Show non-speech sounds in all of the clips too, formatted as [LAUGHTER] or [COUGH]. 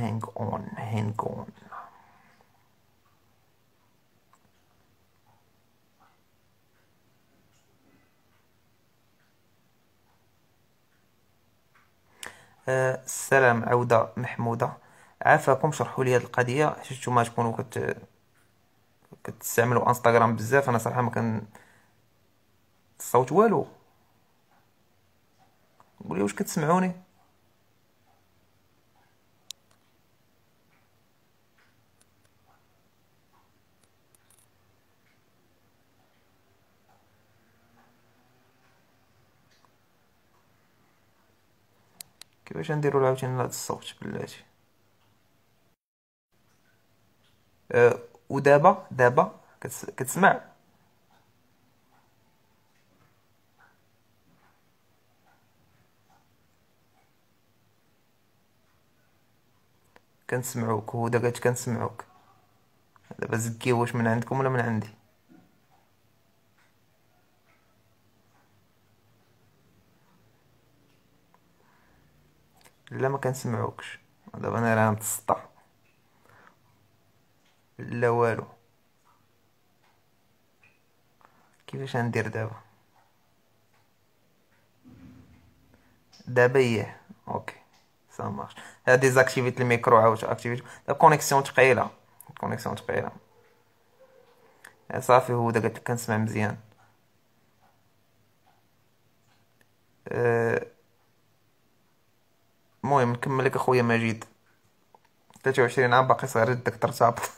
hang on, hang on. آه السلام عودة محمودة عافاكم شرحوا لي هذه القضية شفت ما تكونوا كت كتستعملوا انستغرام بزاف انا صراحة ما كان الصوت والو قولي واش كتسمعوني باش نديرو عاوتاني لهاد الصوت بلاتي أه ودابا دابا كتسمع كنسمعوك هدى كنسمعوك دابا زكي واش من عندكم ولا من عندي لا ما كنسمعوكش دابا انا راه متسطع لا والو كيفاش ندير دابا دابا ايه اوكي سا مارش ها ديزاكتيفيت الميكرو عاوت اكتيفيت الكونيكسيون ثقيله الكونيكسيون ثقيله صافي هو داك كنسمع مزيان أه المهم نكمل لك اخويا مجيد 23 عام باقي صغير جدك ترتبط [LAUGHS]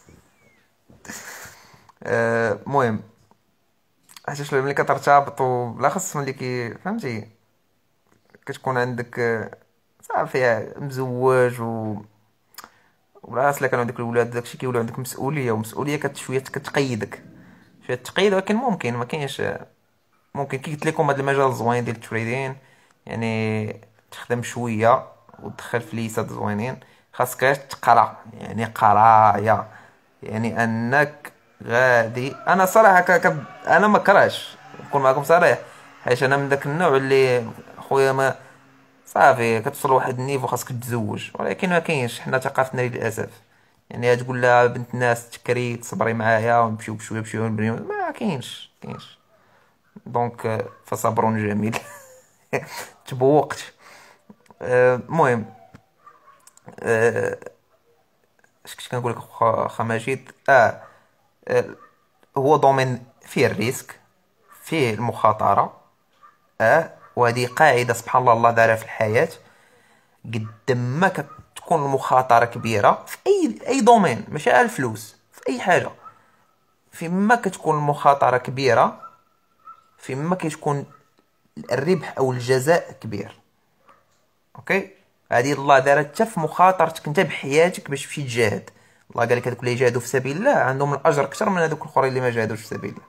آه، المهم حيت ملي كترتبط خص ملي كي فهمتي كتكون عندك آه، صافي مزوج و وبالاخص الا كانوا عندك الولاد داكشي كيولي عندك مسؤوليه ومسؤوليه شويه كتقيدك شويه تقيد ولكن ممكن ما كاينش ممكن كي قلت لكم هذا المجال زوين ديال التريدين يعني تخدم شويه في فليسات زوينين خاصك غير تقرا يعني قرايه يعني انك غادي انا صراحه ك... انا ما كرهش نكون معكم صريح حيت انا من داك النوع اللي خويا ما صافي كتوصل لواحد النيفو خاصك تزوج ولكن ما كاينش حنا ثقافتنا للاسف يعني تقول لها بنت ناس تكري تصبري معايا ونمشيو بشويه بشويه ونبنيو ما كاينش كاينش دونك فصبر جميل [LAUGHS] تبوقت المهم اش كنت كنقول لك اخا مجيد اه هو دومين فيه الريسك فيه المخاطره اه وهذه قاعده سبحان الله الله دارها في الحياه قد ما كتكون المخاطره كبيره في اي اي دومين ماشي على الفلوس في اي حاجه ما كتكون المخاطره كبيره ما كتكون الربح او الجزاء كبير اوكي هادي الله حتى في مخاطرتك انت بحياتك باش تمشي تجاهد الله قال لك هذوك اللي جاهدوا في سبيل الله عندهم الاجر اكثر من هذوك الاخرين اللي ما جاهدوش في سبيل الله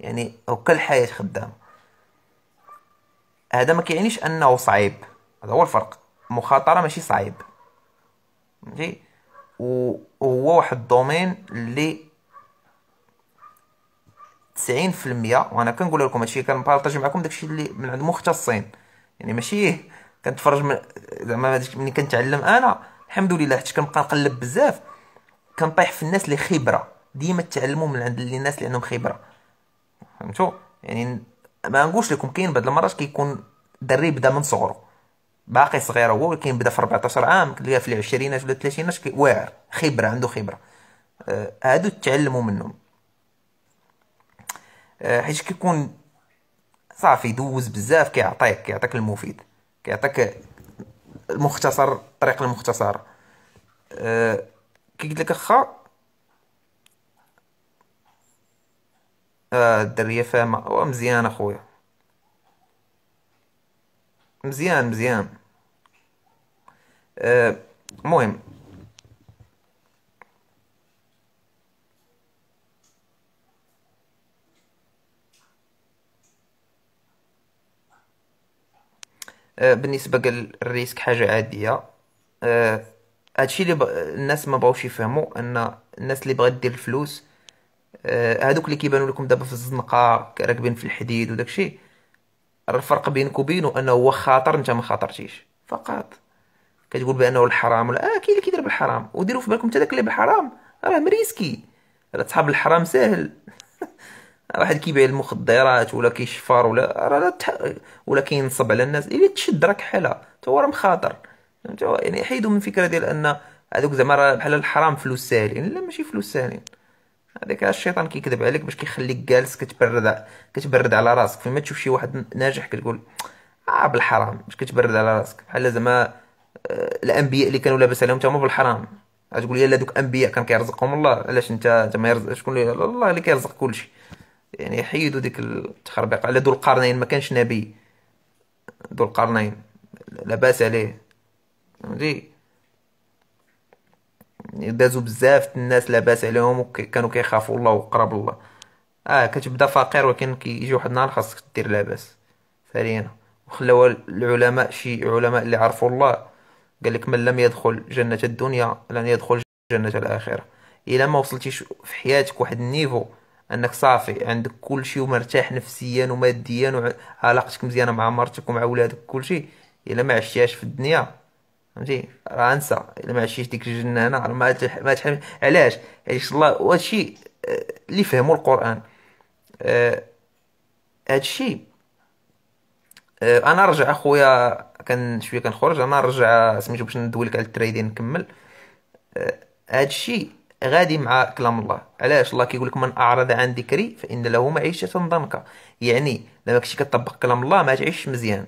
يعني هكا الحياه خدامه هذا ما كيعنيش انه صعيب هذا هو الفرق مخاطره ماشي صعيب فهمتي وهو واحد الدومين اللي تسعين في المية وانا كنقول لكم هادشي كنبارطاجي معكم داكشي اللي من عند مختصين يعني ماشي كنتفرج من زعما ملي كنتعلم انا الحمد لله حيت كنبقى نقلب بزاف كنطيح في الناس اللي خبره ديما تعلموا من عند الناس اللي عندهم خبره فهمتوا يعني ما نقولش لكم كاين بعض المرات كيكون دري بدا من صغره باقي صغير هو ولكن بدا في 14 عام كتلقاه في العشرينات ولا الثلاثينات واعر خبره عنده خبره آه هادو تعلموا منهم آه حيت كيكون صافي دوز بزاف كيعطيك كيعطيك المفيد كيعطيك المختصر الطريق المختصر أه، كي قلت لك اخا الدريه فاهمه مزيان اخويا مزيان مزيان أه، المهم أه آه، بالنسبه قال الريسك حاجه عاديه آه، هادشي اللي الناس ما بغاوش يفهموا ان الناس اللي بغات دير الفلوس آه، هادوك اللي كيبانوا لكم دابا في الزنقه راكبين في الحديد وداكشي الفرق بينك وبينه انه هو خاطر انت ما خاطرتيش فقط كتقول بانه الحرام ولا اه كاين اللي كيدير بالحرام وديروا في بالكم حتى داك اللي بالحرام راه مريسكي راه صحاب الحرام ساهل [LAUGHS] واحد كيبيع المخدرات ولا كيشفر ولا راه تح... ولا كينصب على الناس الا تشد راك حاله هو راه مخاطر يعني حيدوا من الفكره ديال ان هذوك زعما راه بحال الحرام فلوس ساهلين لا ماشي فلوس ساهلين هذاك الشيطان كيكذب عليك باش كيخليك جالس كتبرد كتبرد على راسك فما تشوف شي واحد ناجح كتقول اه بالحرام باش كتبرد على راسك بحال زعما آه، الانبياء اللي كانوا لاباس عليهم تما بالحرام غتقول لا دوك انبياء كان كيرزقهم الله علاش انت انت ما يرزق شكون الله اللي كيرزق كلشي يعني يحيدوا ديك التخربيق على ذو القرنين ما كانش نبي ذو القرنين لاباس عليه فهمتي دازو يعني بزاف الناس لاباس عليهم وكانوا كيخافوا الله وقرب الله اه كتبدا فقير ولكن كيجي واحد النهار خاصك دير لاباس فارينا وخلاو العلماء شي علماء اللي عرفوا الله قال لك من لم يدخل جنة الدنيا لن يدخل جنة الآخرة إلا ما وصلتيش في حياتك واحد النيفو انك صافي عندك كل شيء ومرتاح نفسيا وماديا وعلاقتك مزيانه مع مرتك ومع ولادك كل شيء الا ما عشتيهاش في الدنيا فهمتي راه انسى الا ما عشتيش ديك الجنه هنا راه ما تح... ما تحمل علاش علاش الله وهادشي آه، اللي فهموا القران هادشي آه، آه، انا رجع اخويا كان شويه كنخرج انا رجع سميتو باش ندوي لك على التريدين نكمل هادشي غادي مع كلام الله علاش الله كيقول لك من اعرض عن ذكري فان له معيشه ضنكا يعني لما كنتي كتطبق كلام الله ما تعيش مزيان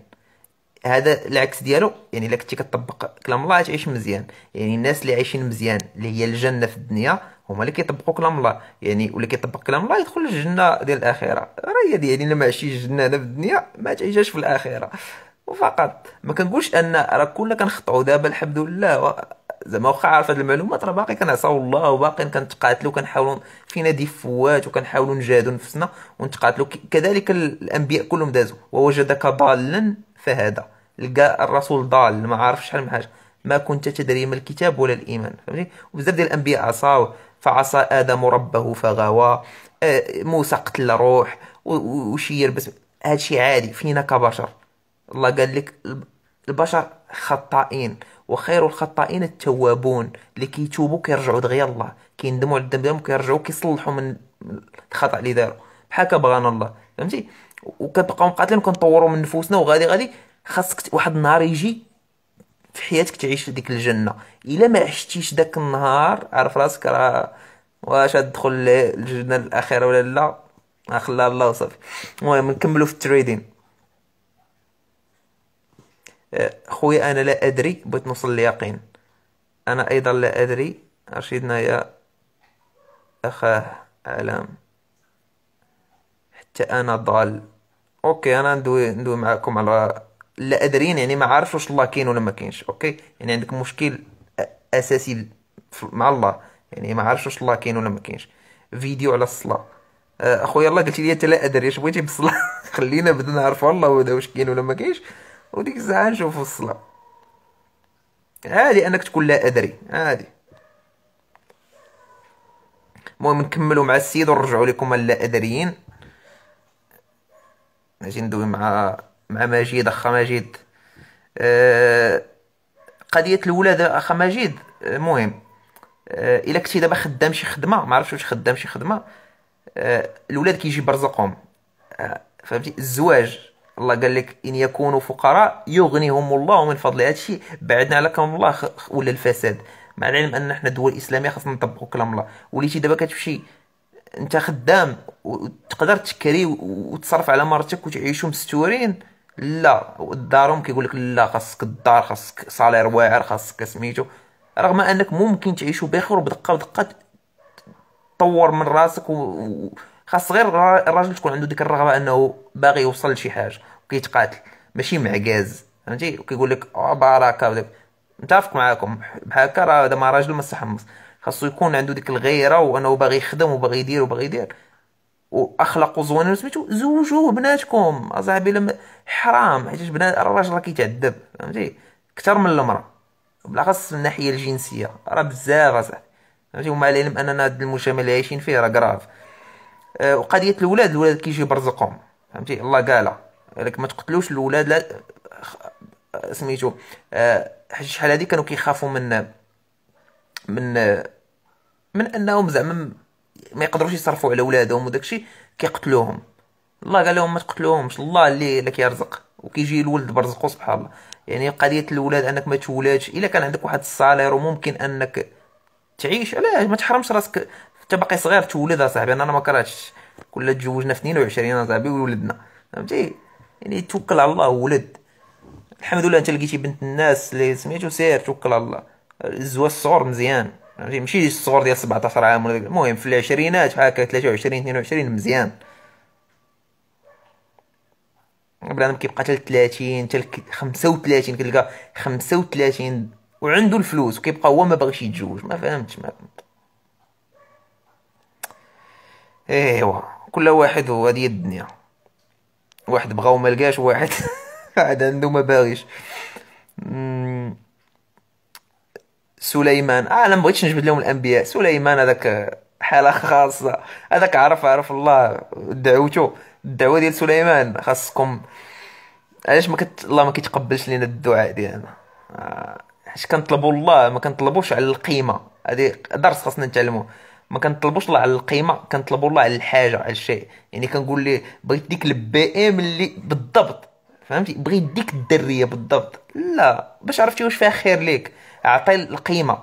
هذا العكس ديالو يعني الا كنتي كتطبق كلام الله تعيش مزيان يعني الناس اللي عايشين مزيان اللي هي الجنه في الدنيا هما اللي كيطبقوا كلام الله يعني واللي كيطبق كلام الله يدخل الجنه ديال الاخره راه هي يعني الا ما عشتيش الجنه هنا في الدنيا ما تعيشهاش في الاخره وفقط ما كنقولش ان راه كلنا كنخطئوا دابا الحمد لله زعما واخا عارف هذه المعلومات راه باقي كنعصاو الله وباقي كنتقاتلوا كنحاولوا فينا ديفوات وكنحاولوا نجاهدوا نفسنا ونتقاتلوا كذلك الانبياء كلهم دازوا ووجدك ضالا فهذا لقى الرسول ضال ما عارف شحال من حاجه ما كنت تدري ما الكتاب ولا الايمان فهمتي وبزاف ديال الانبياء عصاو فعصى ادم ربه فغوى آه، موسى قتل روح وشير بس هادشي عادي فينا كبشر الله قال لك البشر خطائين وخير الخطائين التوابون اللي كيتوبوا كيرجعوا دغيا الله كيندموا على الذنب ديالهم كيرجعوا كيصلحوا من الخطا اللي داروا بحال كبغانا الله فهمتي وكتبقاو مقاتلين وكنطوروا من نفوسنا وغادي غادي خاصك واحد النهار يجي في حياتك تعيش في ديك الجنه الا ما عشتيش داك النهار عرف راسك راه واش تدخل للجنه الاخيره ولا لا خلاها الله وصافي المهم نكملوا في التريدين خويا انا لا ادري بغيت نوصل لليقين انا ايضا لا ادري رشيدنا يا اخاه علام حتى انا ضال اوكي انا ندوي ندوي معكم على لا ادرين يعني ما عارفش واش الله كاين ولا ما كاينش اوكي يعني عندك مشكل اساسي مع الله يعني ما عارفش واش الله كاين ولا ما كاينش فيديو على الصلاه اخويا الله قلت لي انت لا ادري اش بغيتي بالصلاه [LAUGHS] خلينا بدنا نعرفوا الله واش كاين ولا ما كاينش وديك الساعه نشوفو الصلاه عادي انك تكون لا ادري عادي المهم نكملوا مع السيد ونرجعوا لكم اللا ادريين نجي ندوي مع مع مجيد اخا مجيد أه... قضيه الولاده اخا مجيد المهم آه،, أه... الا كنتي دابا خدام شي خدمه ما عرفتش واش خدام شي خدمه أه... الولاد كيجي برزقهم آه، فهمتي الزواج الله قال لك ان يكونوا فقراء يغنيهم الله من فضله هذا الشيء بعدنا على كلام الله ولا الفساد مع العلم ان احنا دول اسلاميه خاصنا نطبقوا كلام الله وليتي دابا كتمشي انت خدام وتقدر تكري وتصرف على مرتك وتعيشوا مستورين لا دارهم كيقول لك لا خاصك الدار خاصك صالير واعر خاصك سميتو رغم انك ممكن تعيشوا بخير وبدقه بدقه تطور من راسك و... خاص غير الراجل تكون عنده ديك الرغبه انه باغي يوصل لشي حاجه وكيتقاتل ماشي معكاز فهمتي وكيقول لك اه بركه وداك متفق معاكم بحال هكا راه ما راجل ما استحمص خاصو يكون عنده ديك الغيره وانه باغي يخدم وباغي يدير وباغي يدير واخلاق زوينه سميتو زوجوه بناتكم اصاحبي لما حرام حيت بنات الراجل راه كيتعذب فهمتي اكثر من المراه بالاخص من الناحيه الجنسيه راه بزاف اصاحبي فهمتي ومع العلم اننا هاد المجتمع اللي عايشين فيه راه كراف آه، وقضيه الاولاد الاولاد كيجي برزقهم فهمتي الله قال لك ما تقتلوش الاولاد لا آه، سميتو آه، حيت شحال هادي كانوا كيخافوا من من من انهم زعما ما يقدروش يصرفوا على ولادهم وداكشي كيقتلوهم الله قال لهم ما تقتلوهمش الله اللي لك كيرزق وكيجي الولد برزقه سبحان الله يعني قضيه الاولاد انك ما تولدش الا كان عندك واحد الصالير وممكن انك تعيش علاه ما تحرمش راسك حتى باقي صغير تولد اصاحبي انا ما كرهتش كل تزوجنا في 22 اصاحبي وولدنا فهمتي يعني توكل على الله ولد الحمد لله انت لقيتي بنت الناس اللي سميتو سير توكل على الله الزواج الصغر مزيان فهمتي ماشي الصغر ديال 17 عام ولا المهم في العشرينات هكا 23 22 مزيان بنادم كيبقى حتى 30 حتى 35 كتلقى 35 وعندو الفلوس وكيبقى هو ما باغيش يتزوج ما فهمتش ما فهمتش ايوا كل واحد وهذه الدنيا واحد بغاو ما لقاش واحد [LAUGHS] عاد عنده ما باغيش سليمان اه انا مبغيتش نجبد لهم الانبياء سليمان هذاك حاله خاصه هذاك عرف عرف الله دعوته الدعوه ديال سليمان خاصكم علاش ما كت... الله ما كيتقبلش لينا الدعاء ديالنا آه، حيت كنطلبوا الله ما كنطلبوش على القيمه هذه درس خاصنا نتعلموه ما كنطلبوش الله على القيمه كنطلبوا الله على الحاجه على الشيء يعني كنقول ليه بغيت ديك البي ام اللي بالضبط فهمتي بغيت ديك الدريه بالضبط لا باش عرفتي واش فيها خير ليك اعطي القيمه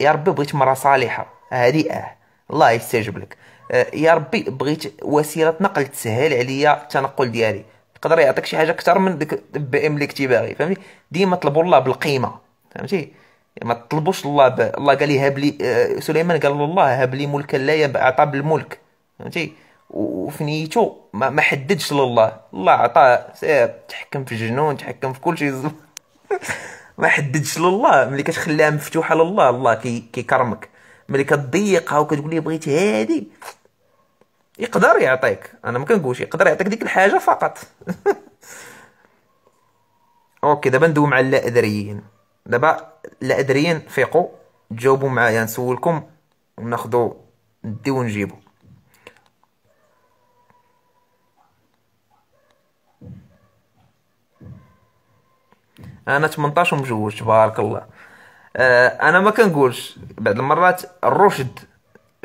يا ربي بغيت مراه صالحه هذه اه الله يستجب لك آه، يا ربي بغيت وسيله نقل تسهل عليا التنقل ديالي تقدر يعطيك شي حاجه اكثر من ديك البي ام اللي كنتي باغي فهمتي ديما طلبوا الله بالقيمه فهمتي ما تطلبوش الله ب... الله قال لي هب لي آه، سليمان قال له الله هب لي ملكا لا ينبغي بالملك فهمتي وفي نيته ما, ما حددش لله الله عطاه تحكم في الجنون تحكم في كل شيء [LAUGHS] ما حددش لله ملي كتخليها مفتوحه لله الله كيكرمك ملي كتضيقها وكتقول لي بغيت هادي يقدر يعطيك انا ما كنقولش يقدر يعطيك ديك الحاجه فقط [LAUGHS] اوكي دابا ندوي مع اللا ادريين دابا لا قادرين فيقوا تجاوبوا معايا نسولكم وناخذوا نديو ونجيبو انا 18 ومجوج تبارك الله آه انا ما كنقولش بعض المرات الرشد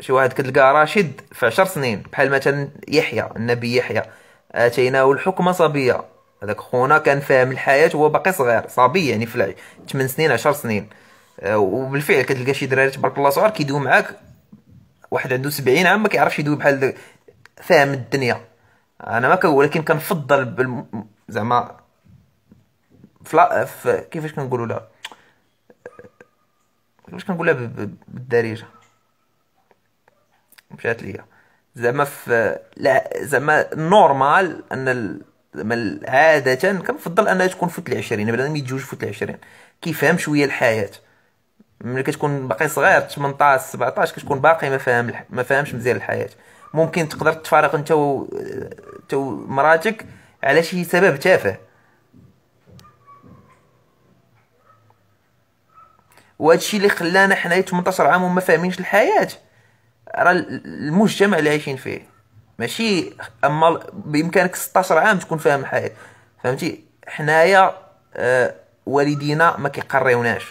شي واحد كتلقى راشد في 10 سنين بحال مثلا يحيى النبي يحيى اتيناه الحكم صبيا هذاك خونا كان فاهم الحياه وهو باقي صغير صبي يعني في 8 سنين 10 سنين آه، وبالفعل كتلقى شي دراري تبارك الله صغار كيدويو معاك واحد عنده 70 عام ما كيعرفش يدوي بحال فاهم الدنيا انا ما كنقول ولكن كنفضل بالم... زعما فلا ف... كيفاش كنقولوا لا كيفاش كنقولها بالدارجه مشات ليا زعما في لا زعما نورمال ان ال... عادة كنفضل انها تكون فوت العشرين ما يتزوج فوت العشرين كيفهم شويه الحياه ملي كتكون باقي صغير 18 17 كتكون باقي ما فاهم ما فاهمش مزيان الحياه ممكن تقدر تفارق انت و... و... مراتك على شي سبب تافه وهذا الشيء اللي خلانا حنا 18 عام وما فاهمينش الحياه راه المجتمع اللي عايشين فيه ماشي اما بامكانك 16 عام تكون فاهم الحياه فهمتي حنايا آه والدينا ما كيقريوناش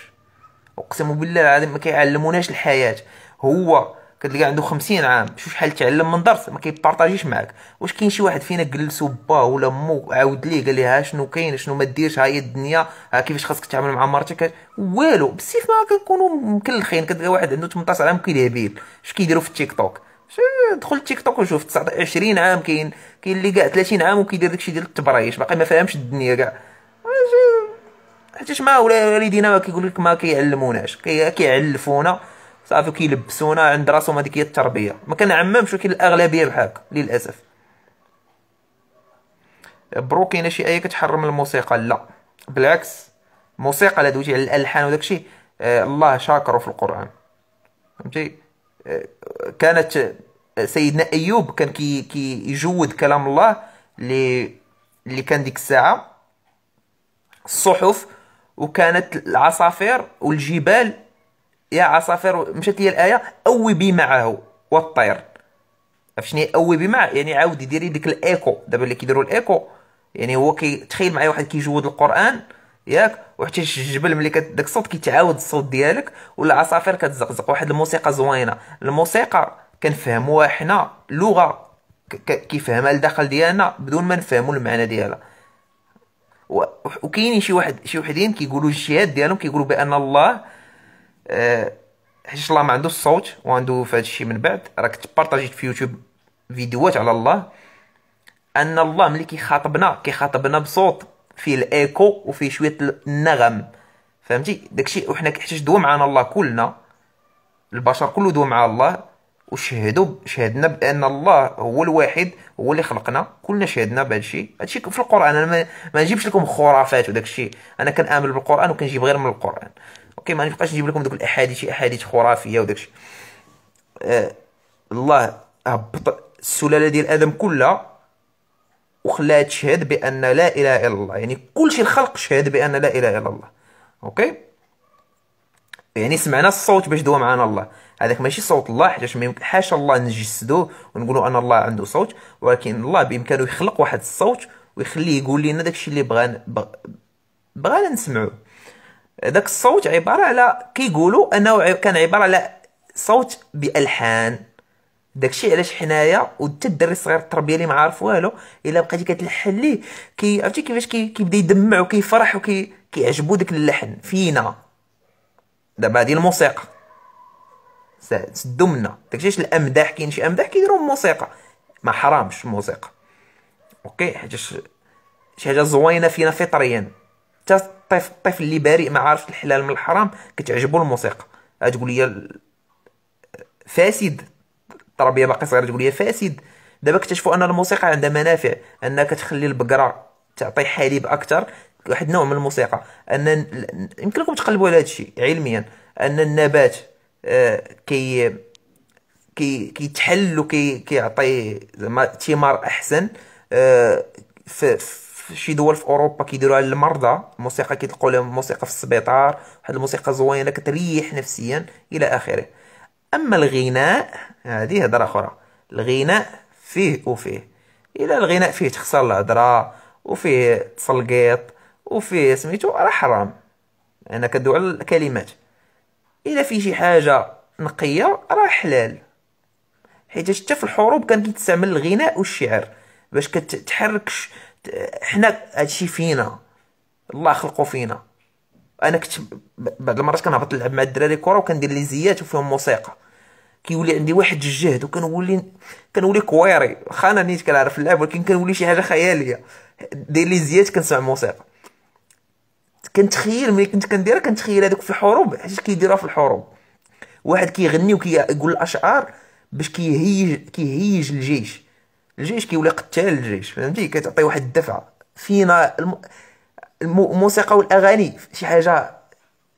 اقسم بالله العظيم ما كيعلموناش الحياه هو كتلقى عنده 50 عام شوف شحال تعلم من درس ما كيبارطاجيش معاك واش كاين شي واحد فينا جلسو با ولا مو عاود ليه قال لها شنو كاين شنو ما ديرش هاي الدنيا ها كيفاش خاصك تعامل مع مرتك والو بالسيف ما كنكونوا مكلخين كتلقى واحد عنده 18 عام كيدير بيل اش كيديروا في التيك توك دخل تيك توك وشوف 20 عام كاين كاين اللي كاع 30 عام وكيدير داكشي ديال التبريش باقي ما فاهمش الدنيا كاع حيتاش ما والدينا ما كيقول لك ما كيعلموناش كيعلفونا صافي كيلبسونا عند راسهم هذيك هي التربيه ما كنعممش ولكن الاغلبيه بحال للاسف برو كاينه شي ايه كتحرم الموسيقى لا بالعكس الموسيقى لا دويتي على الالحان وداكشي آه الله شاكره في القران فهمتي كانت سيدنا ايوب كان كي كيجود كلام الله اللي اللي كان ديك الساعه الصحف وكانت العصافير والجبال يا عصافير مشات لي الايه اوي بي معه والطير عرفتي شنو بي معه يعني عاودي ديري ديك الايكو دابا اللي كيديروا الايكو يعني هو كي تخيل معايا واحد كيجود القران ياك وحتى الجبل ملي داك الصوت كيتعاود الصوت ديالك والعصافير كتزقزق واحد الموسيقى زوينه الموسيقى كنفهموها حنا لغه كيفهمها الداخل ديالنا بدون ما نفهموا المعنى ديالها وكاينين شي واحد شي وحدين كيقولوا الجهاد ديالهم كيقولوا بان الله آه، حيت الله ما عنده الصوت وعنده في هذا الشيء من بعد راك كنت في يوتيوب فيديوهات على الله ان الله ملي كيخاطبنا كيخاطبنا بصوت فيه الايكو وفيه شويه النغم فهمتي داكشي وحنا كيحتاج دوا معنا الله كلنا البشر كله دوا مع الله وشهدوا شهدنا بان الله هو الواحد هو اللي خلقنا كلنا شهدنا بهذا الشيء هادشي في القران انا ما, نجيبش لكم خرافات وداك الشيء انا كنامن بالقران وكنجيب غير من القران اوكي ما نبقاش نجيب لكم دوك الاحاديث شي احاديث خرافيه وداك الشيء آه الله هبط السلاله ديال ادم كلها وخلاها تشهد بان لا اله الا الله يعني كلشي الخلق شهد بان لا اله الا الله اوكي يعني سمعنا الصوت باش دوا معنا الله هذاك ماشي صوت الله حيتاش ما يمكن حاشا الله نجسدوه ونقولوا ان الله عنده صوت ولكن الله بامكانه يخلق واحد الصوت ويخليه يقول لنا داكشي اللي بغانا بغانا نسمعوه داك الصوت عباره على كيقولوا انه كان عباره على صوت بالحان داكشي علاش حنايا وحتى الدري الصغير التربيه اللي ما عارف والو الا بقيتي كتلحن ليه كي عرفتي كيفاش كي كيبدا يدمع وكيفرح وكي كيعجبو داك اللحن فينا دابا هادي الموسيقى سدو منا داكشي علاش الامداح كاين شي امداح كيديرو موسيقى ما حرامش الموسيقى اوكي حاجه شي حاجه زوينه فينا فطريا حتى الطفل الطفل اللي بريء ما عارف الحلال من الحرام كتعجبو الموسيقى غتقول لي فاسد التربيه باقي صغيره تقول لي فاسد دابا اكتشفوا ان الموسيقى عندها منافع انها كتخلي البقره تعطي حليب اكثر واحد نوع من الموسيقى ان يمكن لكم تقلبوا على هذا الشيء علميا ان النبات آه كي كي كيتحل وكي كيعطي زعما ثمار احسن آه في, في شي دول في اوروبا كيديروها للمرضى الموسيقى كيطلقوا لهم موسيقى في السبيطار واحد الموسيقى زوينه كتريح نفسيا الى اخره أما الغناء هذه هضرة أخرى الغناء فيه وفيه إلا الغناء فيه تخسر الهضرة وفيه تسلقيط وفيه سميتو راه حرام أنا كدو على الكلمات إلا فيه شي حاجة نقية راه حلال حيت حتى في الحروب كانت تستعمل الغناء والشعر باش كتحرك حنا هادشي فينا الله خلقو فينا انا كنت بعض المرات كنهبط نلعب مع الدراري كره وكندير لي زيات وفيهم موسيقى كيولي عندي واحد الجهد وكنولي كنولي كويري واخا انا نيت كنعرف نلعب ولكن كنولي شي حاجه خياليه داير لي زيات كنسمع موسيقى كنتخيل ملي كنت كنديرها كنتخيل هذوك في الحروب حيت كيديروها في الحروب واحد كيغني وكيقول الاشعار باش كيهيج كيهيج الجيش الجيش كيولي قتال الجيش فهمتي كتعطي واحد الدفعه فينا الم... الموسيقى والاغاني شي حاجه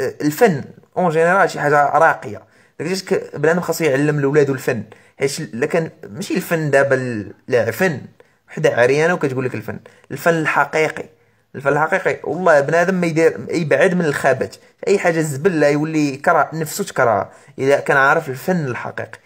آه، الفن اون جينيرال شي حاجه راقيه داكشي بنادم خاصو يعلم لولادو الفن حيت الا كان ماشي الفن دابا لا فن وحده عريانه وكتقول لك الفن الفن الحقيقي الفن الحقيقي والله بنادم ما يدير يبعد من الخابات اي حاجه زبل لا يولي كره نفسه تكره اذا كان عارف الفن الحقيقي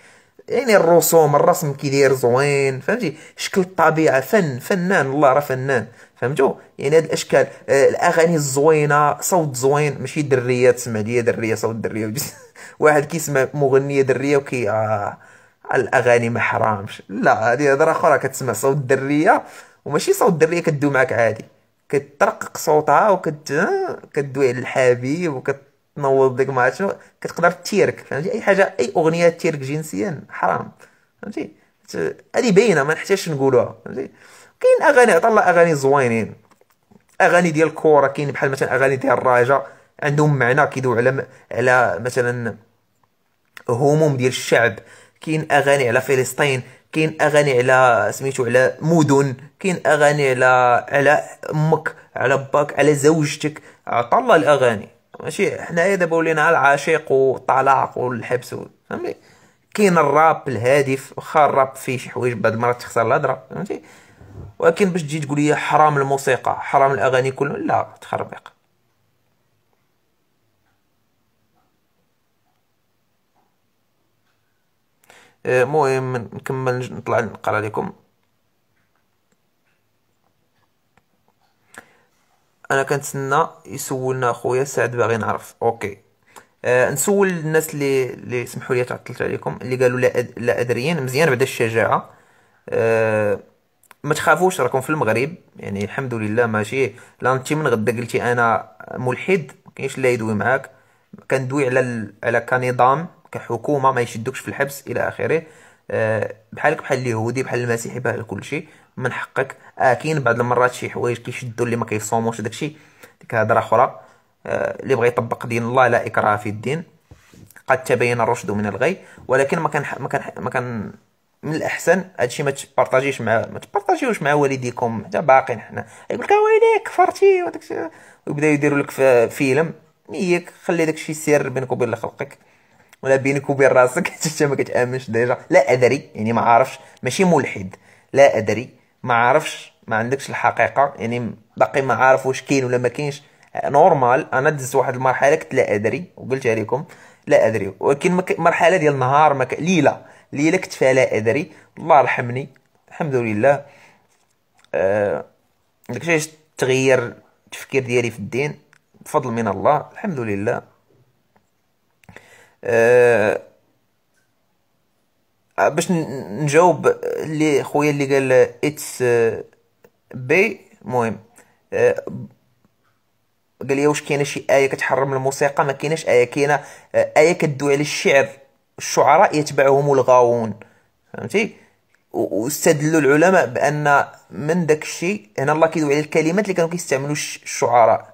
يعني الرسوم الرسم كيداير زوين فهمتي شكل الطبيعه فن فنان والله راه فنان فهمتوا يعني هاد الاشكال آه، الاغاني الزوينه صوت زوين ماشي دريه تسمع ليا دريه صوت دريه [LAUGHS] واحد كيسمع مغنيه دريه وكي آه الاغاني ما حرامش لا هذه هضره اخرى كتسمع صوت دريه وماشي صوت دريه كدو معك عادي كترقق صوتها وكت آه، كدوي على الحبيب وكتنوض ديك ما شنو كتقدر تيرك فهمتي اي حاجه اي اغنيه تيرك جنسيا حرام فهمتي هذه باينه ما نحتاجش نقولوها فهمتي كاين اغاني طلع الله اغاني زوينين اغاني ديال الكوره كاين بحال مثلا اغاني ديال الراجا عندهم معنى كيدو على على مثلا هموم ديال الشعب كاين اغاني على فلسطين كاين اغاني على سميتو على مدن كاين اغاني على على امك على باك على زوجتك عطى الله الاغاني ماشي حنايا دابا ولينا على العشيق والطلاق والحبس فهمتي كاين الراب الهادف واخا الراب فيه شي حوايج بعض المرات تخسر الهضره فهمتي ولكن باش تجي تقول لي حرام الموسيقى حرام الاغاني كلها لا تخربيق آه، المهم نكمل نطلع نقرا لكم انا كنتسنى يسولنا خويا سعد باغي نعرف اوكي آه نسول الناس اللي اللي سمحوا لي تعطلت عليكم اللي قالوا لا لا ادريين مزيان بعد الشجاعه آه ما تخافوش راكم في المغرب يعني الحمد لله ماشي لا انت من غدا قلتي انا ملحد ما كاينش اللي يدوي معاك كندوي على ال... على كنظام كحكومه ما يشدوكش في الحبس الى اخره أه بحالك بحال اليهودي بحال المسيحي بحال كلشي من حقك اه كاين بعض المرات شي حوايج كيشدوا اللي ما كيصوموش داكشي ديك هضره اخرى أه اللي بغى يطبق دين الله لا اكراه في الدين قد تبين الرشد من الغي ولكن ما كان ما كان ما كان من الاحسن هادشي ما تبارطاجيش مع ما تبارطاجيوش مع والديكم حتى باقيين حنا يقول لك ويلي كفرتي وداك ويبداو يديروا لك فيلم ميك خلي الشيء سر بينك وبين خلقك ولا بينك وبين راسك [LAUGHS] حتى ما كتامنش ديجا لا ادري يعني ما عارفش ماشي ملحد لا ادري ما عارفش ما عندكش الحقيقه يعني باقي ما عارف واش كاين ولا ما كاينش نورمال انا دزت واحد المرحله كنت لا ادري وقلت لكم لا ادري ولكن مرحله ديال النهار ليله ليلة فيها على أدري الله رحمني الحمد لله أه داك الشيء تغير التفكير ديالي في الدين بفضل من الله الحمد لله أه باش نجاوب اللي خويا اللي قال اتس آه، بي المهم آه، قال لي واش كاينه شي ايه كتحرم الموسيقى ما كايناش ايه كاينه آه، ايه كدوي على الشعر الشعراء يتبعهم الغاوون فهمتي واستدلوا العلماء بان من داك الشيء هنا الله كيدوي على الكلمات اللي كانوا كيستعملوا الشعراء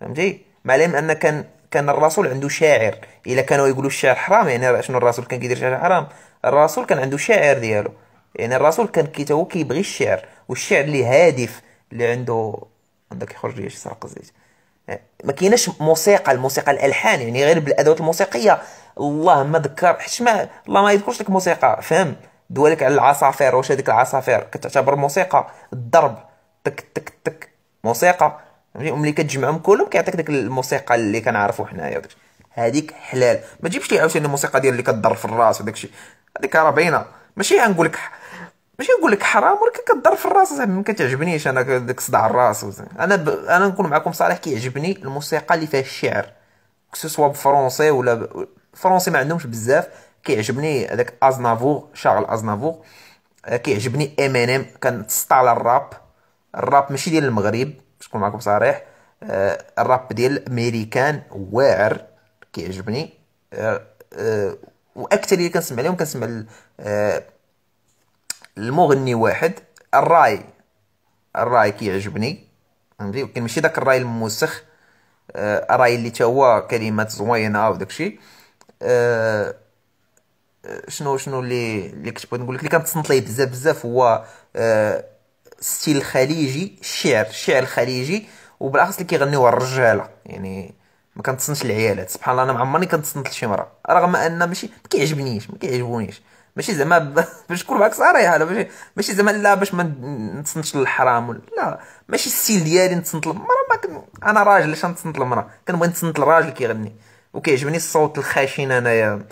فهمتي مع العلم ان كان كان الرسول عنده شاعر الا كانوا يقولوا الشعر حرام يعني شنو الرسول كان كيدير شعر حرام الرسول كان عنده شاعر ديالو يعني الرسول كان كيتو كيبغي الشعر والشعر اللي هادف اللي عنده عندك يخرج لي شي سرق زيت ما كايناش موسيقى الموسيقى الالحان يعني غير بالادوات الموسيقيه الله ما ذكر حيت ما الله ما يذكرش لك موسيقى فهم دوالك على العصافير واش هذيك العصافير كتعتبر موسيقى الضرب تك تك تك موسيقى ملي كتجمعهم كلهم كيعطيك ديك الموسيقى اللي كنعرفو حنايا هذيك حلال ما تجيبش لي عاوتاني الموسيقى ديال اللي كضر في الراس وداك الشيء هذيك راه باينه ماشي غنقول لك ماشي نقول لك حرام ولكن كضر في الراس زعما ما كتعجبنيش انا داك صداع الراس انا ب... انا نكون معكم صالح كيعجبني الموسيقى اللي فيها الشعر سوا بفرونسي ولا ب... فرونسي ما عندهمش بزاف كيعجبني هذاك ازنافور شارل ازنافور كيعجبني ام ان M&M، ام كنتسطى على الراب الراب ماشي ديال المغرب باش نكون معكم صريح آه، الراب ديال الامريكان واعر كيعجبني آه، آه، واكثر اللي كنسمع لهم كنسمع المغني واحد الراي الراي كيعجبني فهمتي ولكن ماشي داك الراي الموسخ آه، الراي اللي تا هو كلمات زوينه وداكشي آه،, آه شنو شنو اللي اللي كنت بغيت نقول لك اللي كنتصنت ليه بزاف بزاف هو الستيل آه، ستيل الخليجي الشعر الشعر الخليجي وبالاخص اللي كيغنيوه الرجاله يعني ما كنتصنتش العيالات سبحان الله انا ما عمرني كنتصنت لشي مرا رغم ان ماشي ما كيعجبنيش ما كيعجبونيش ماشي زعما [LAUGHS] باش نكون معاك صريح انا ماشي ماشي زعما لا باش ما نتصنتش للحرام ولا لا ماشي السيل ديالي نتصنت للمرا ما كن... انا راجل علاش نتصنت للمرا كنبغي نتصنت للراجل كيغني وكيعجبني الصوت الخشن انايا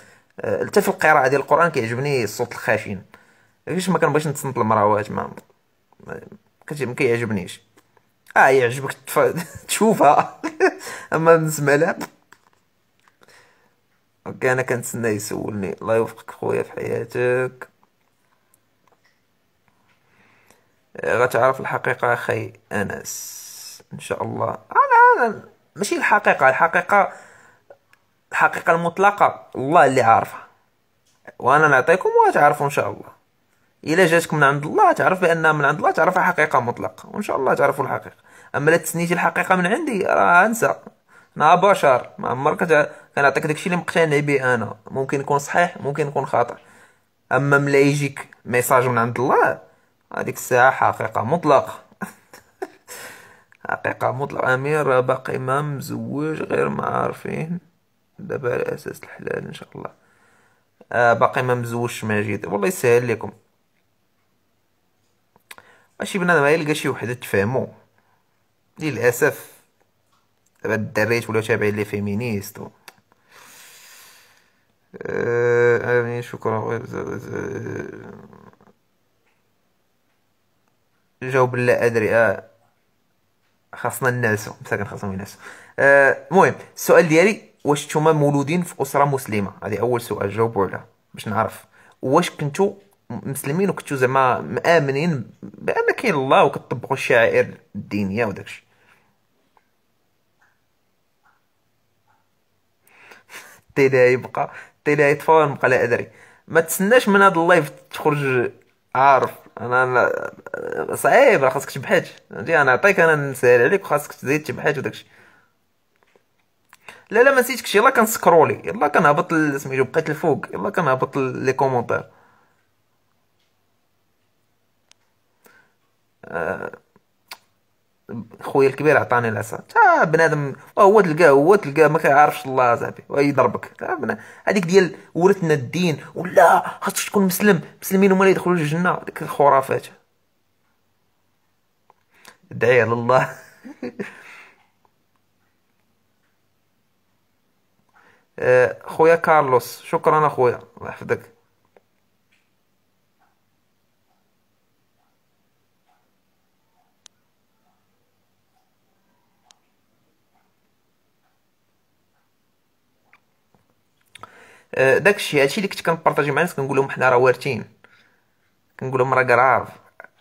حتى أه، في القراءه ديال القران كيعجبني الصوت الخشن علاش ما كنبغيش نتصنت للمراوات ما ما كيعجبنيش اه يعجبك تف... [LAUGHS] تشوفها [LAUGHS] اما نسمع لها اوكي انا كنتسنى يسولني الله يوفقك خويا في حياتك غتعرف الحقيقة اخي انس ان شاء الله انا انا ماشي الحقيقة الحقيقة الحقيقة المطلقة الله اللي عارفها وانا نعطيكم وتعرفوا ان شاء الله الا جاتك من عند الله تعرف بانها من عند الله تعرفها حقيقة مطلقة وان شاء الله تعرفوا الحقيقة اما لا تسنيتي الحقيقة من عندي راه انسى مع بشر ما عمرك كنعطيك داكشي اللي مقتنع به انا ممكن يكون صحيح ممكن يكون خاطئ اما ملي يجيك ميساج من عند الله هذيك الساعه حقيقه مطلقه [LAUGHS] حقيقه مطلقه امير باقي ما مزوج غير ما عارفين دابا على اساس الحلال ان شاء الله آه باقي ما مزوجش ماجد والله يسهل لكم ماشي بنادم يلقى شي وحده تفهمو للاسف دابا الدريات ولاو تابعين لي فيمينيست آه، آه، آمين شكرا آه، جاوب لا ادري اه خاصنا الناس مساكن خاصهم الناس المهم آه السؤال ديالي واش نتوما مولودين في اسره مسلمه هذه اول سؤال جاوبوا عليها باش نعرف واش كنتو مسلمين وكنتو زعما مامنين بان كاين الله وكتطبقوا الشعائر الدينيه وداكشي الطلاع يبقى الطلاع يطفى ونبقى لا ادري ما تسناش من هذا اللايف تخرج عارف انا صعيب راه خاصك تبحث فهمتي انا نعطيك انا نسهل عليك وخاصك تزيد تبحث وداكشي لا لا ما نسيتكش يلا كنسكرولي يلا كنهبط سميتو بقيت الفوق يلا كنهبط لي كومونتير آه. خويا الكبير عطاني العصا تا بنادم هو تلقاه هو تلقاه ما كيعرفش الله صاحبي ويضربك هذيك ديال ورثنا الدين ولا خاصك تكون مسلم مسلمين هما اللي يدخلوا الجنه ديك الخرافات ادعي على الله [LAUGHS] آه، خويا كارلوس شكرا اخويا الله يحفظك داك الشيء هادشي اللي كنت كنبارطاجي مع الناس كنقول لهم حنا راه وارثين كنقول لهم راه غراف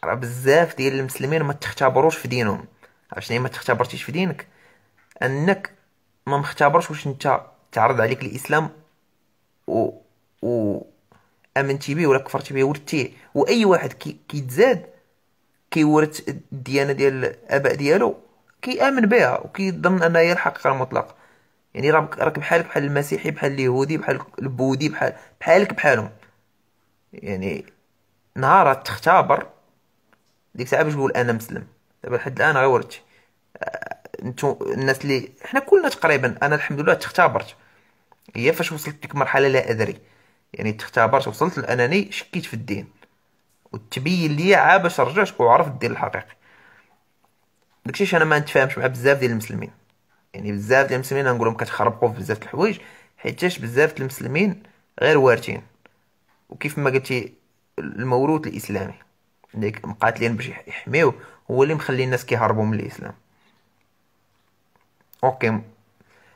راه بزاف ديال المسلمين ما تختبروش في دينهم عرفت ما تختبرتيش في دينك انك ما مختبرش واش انت تعرض عليك الاسلام و و امنتي به ولا كفرتي به ورثتيه واي واحد كي كيتزاد كيورث الديانه ديال الاباء ديالو كيامن بها وكيظن انها هي الحقيقه المطلقه يعني راك راك بحالك بحال المسيحي بحال اليهودي بحال البوذي بحال بحالك بحالهم يعني نهار تختبر ديك الساعه باش تقول انا مسلم دابا لحد الان غير ورثتي آه، نتو الناس اللي حنا كلنا تقريبا انا الحمد لله تختبرت هي فاش وصلت ديك المرحله لا ادري يعني تختبرت وصلت لانني شكيت في الدين وتبين ليا عا باش رجعت وعرفت الدين الحقيقي داكشي انا ما نتفاهمش مع بزاف ديال المسلمين يعني بزاف ديال المسلمين نقول لهم كتخربقوا في بزاف الحوايج حيتاش بزاف المسلمين غير وارثين وكيف ما قلتي الموروث الاسلامي ديك مقاتلين باش يحميو هو اللي مخلي الناس كيهربوا من الاسلام اوكي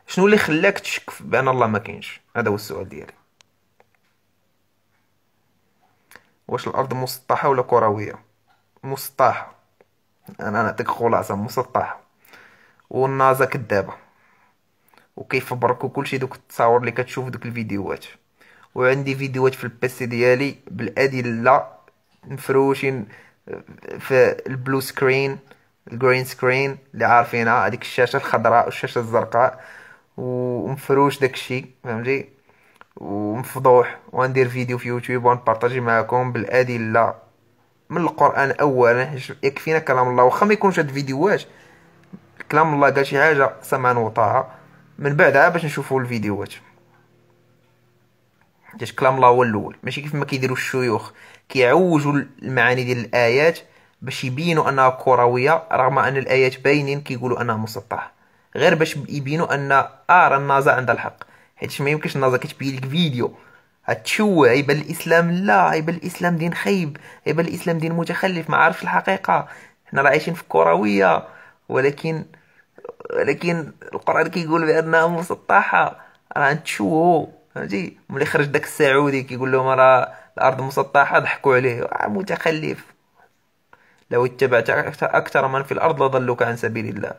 شنو اللي خلاك تشك بان الله ما كاينش هذا هو السؤال ديالي واش الارض مسطحه ولا كرويه مسطحه انا نعطيك خلاصه مسطحه والنازا كدابه كل شيء دوك التصاور اللي كتشوف دوك الفيديوهات وعندي فيديوهات في البيسي ديالي بالادله مفروشين آه، في البلو سكرين الجرين سكرين اللي عارفينها هذيك الشاشه الخضراء والشاشه الزرقاء ومفروش داكشي فهمتي ومفضوح وندير فيديو في يوتيوب ونبارطاجي معكم بالادله من القران اولا يكفينا كلام الله وخا ما يكونش هاد الفيديوهات كلام الله قال شي حاجه سمعا وطاعه من بعد عا باش نشوفوا الفيديوهات جاش كلام الله هو الاول ماشي كيف ما كيديروا الشيوخ كيعوجوا المعاني ديال الايات باش يبينوا انها كرويه رغم ان الايات باينين كيقولوا انها مسطحه غير باش يبينوا ان اه النازا النازع عندها الحق حيت ما يمكنش النازا كتبين لك فيديو هتشوع يبان الاسلام لا يبان الاسلام دين خايب يبان الاسلام دين متخلف ما عارفش الحقيقه حنا راه عايشين في كرويه ولكن ولكن القران كيقول بانها مسطحه راه نتشوهو فهمتي ملي خرج داك السعودي كيقول لهم راه الارض مسطحه ضحكوا عليه متخلف لو اتبعت اكثر من في الارض لضلوك عن سبيل الله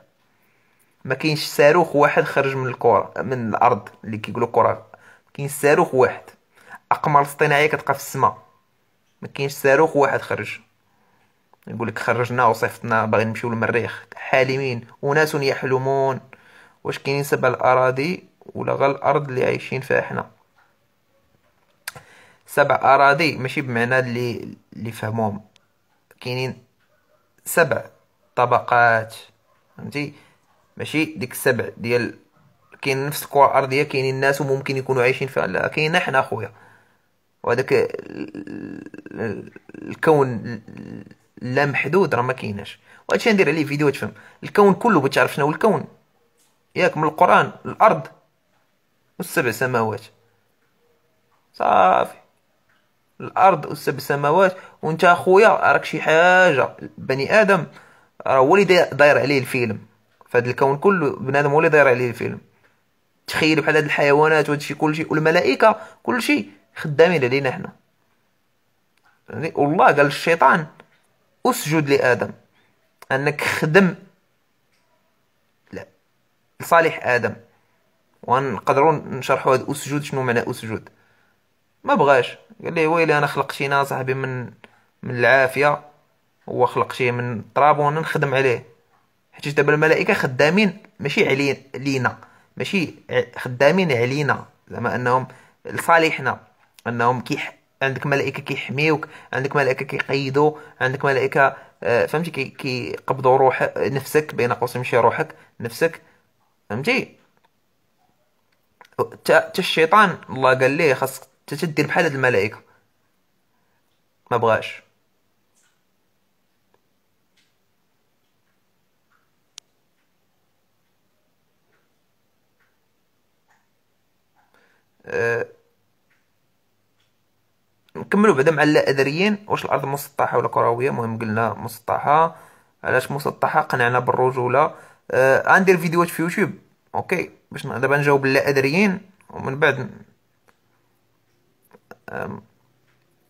ما كاينش صاروخ واحد خرج من الكره من الارض اللي كيقولوا كره كاينش صاروخ واحد اقمار اصطناعيه كتبقى في السماء ما كاينش صاروخ واحد خرج يقول لك خرجنا وصيفطنا باغي نمشيو للمريخ حالمين وناس يحلمون واش كاينين سبع الاراضي ولا غير الارض اللي عايشين فيها حنا سبع اراضي ماشي بمعنى اللي اللي فهموهم كاينين سبع طبقات فهمتي ماشي ديك السبع ديال كاين نفس الكره الارضيه كاينين الناس وممكن يكونوا عايشين فيها لا كاينين حنا خويا وهذاك الكون لا محدود راه ما كايناش وهادشي ندير عليه فيديو تفهم الكون كله بغيت تعرف شنو الكون ياك من القران الارض والسبع سماوات صافي الارض والسبع سماوات وانت اخويا راك شي حاجه بني ادم راه هو اللي داير عليه الفيلم فهاد الكون كله بنادم هو اللي داير عليه الفيلم تخيل بحال هاد الحيوانات وهادشي كلشي والملائكه كلشي خدامين علينا حنا والله قال الشيطان اسجد لادم انك خدم لا لصالح ادم ونقدروا نشرحوا هذا اسجد شنو معنى اسجد ما بغاش قال لي ويلي انا خلقتينا صاحبي من من العافيه هو خلق شي من التراب وانا نخدم عليه حيت دابا الملائكه خدامين ماشي علينا لينا ماشي خدامين علينا زعما انهم لصالحنا انهم كيح عندك ملائكه كيحميوك عندك ملائكه كيقيدو عندك ملائكه آه، فهمتي كيقبضوا روح نفسك بين قوسين ماشي روحك نفسك فهمتي حتى الشيطان الله قال ليه خاصك تدير بحال هاد الملائكه ما بغاش أه نكملوا بعدا مع اللاذريين واش الارض مسطحه ولا كرويه مهم قلنا مسطحه علاش مسطحه قنعنا بالرجوله آه غندير فيديوهات في يوتيوب اوكي باش دابا نجاوب اللاذريين ومن بعد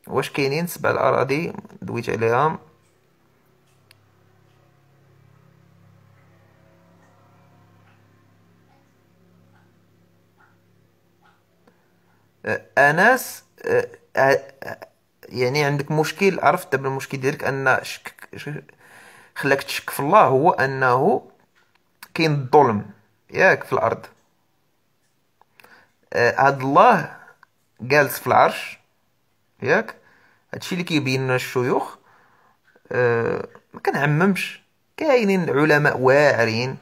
واش كاينين سبع الاراضي دويت عليها آه، انس آه، يعني عندك مشكل عرفت دابا المشكل ديالك ان شك خلاك تشك في الله هو انه كاين الظلم ياك في الارض هاد الله جالس في العرش ياك هادشي اللي كيبين لنا الشيوخ أه ما كنعممش كاينين علماء واعرين